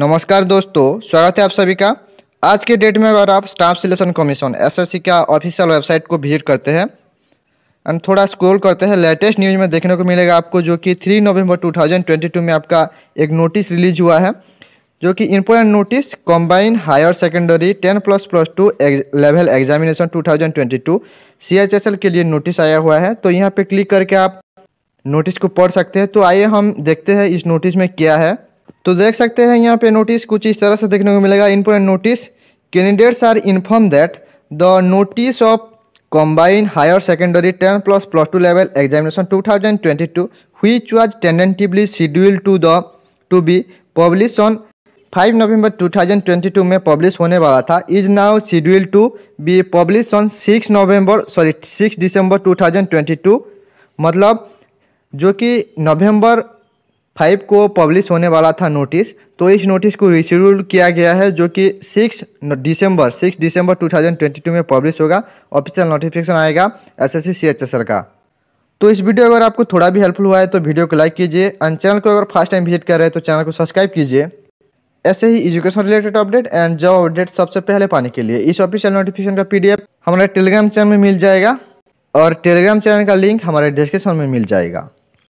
नमस्कार दोस्तों स्वागत है आप सभी का आज के डेट में अगर आप स्टाफ सिलेक्शन कमीशन एसएससी का ऑफिशियल वेबसाइट को विजिट करते हैं एंड थोड़ा स्क्रॉल करते हैं लेटेस्ट न्यूज में देखने को मिलेगा आपको जो कि 3 नवंबर 2022 में आपका एक नोटिस रिलीज हुआ है जो कि important notice combine higher secondary ten plus plus two level examination S L के लिए नोटिस आया हुआ है तो यहाँ पे क्लिक करके आप नोटिस को पढ़ सकते हैं तो आइए हम देखते हैं इस नोटिस में क्या है तो देख सकते हैं यहाँ पे नोटिस कुछ इस तरह से देखने को मिलेगा in notice candidates are inform that the notice of combine higher secondary ten plus plus two level examination two thousand twenty two which was tentatively schedule to the to be publish on five November two thousand twenty two में publish होने वाला था is now schedule to be publish on six November sorry six December two thousand twenty two मतलब जो कि नवंबर five को publish होने वाला था नोटिस तो इस नोटिस को रिशेड्यूल किया गया है जो कि सिक्स दिसंबर सिक्स दिसंबर 2022 में पब्लिश होगा ऑफिशियल नोटिफिकेशन आएगा एस एस सी का तो इस वीडियो अगर आपको थोड़ा भी हेल्पफुल हुआ है तो वीडियो को लाइक कीजिए एंड चैनल को अगर फर्स्ट टाइम विजिट कर रहे हैं तो चैनल को सब्सक्राइब कीजिए ऐसे ही education related update and job update सबसे पहले पाने के लिए इस ऑफिशियल नोटिफिकेशन का पी हमारे टेलीग्राम चैनल में मिल जाएगा और टेलीग्राम चैनल का लिंक हमारे डिस्क्रिप्शन में मिल जाएगा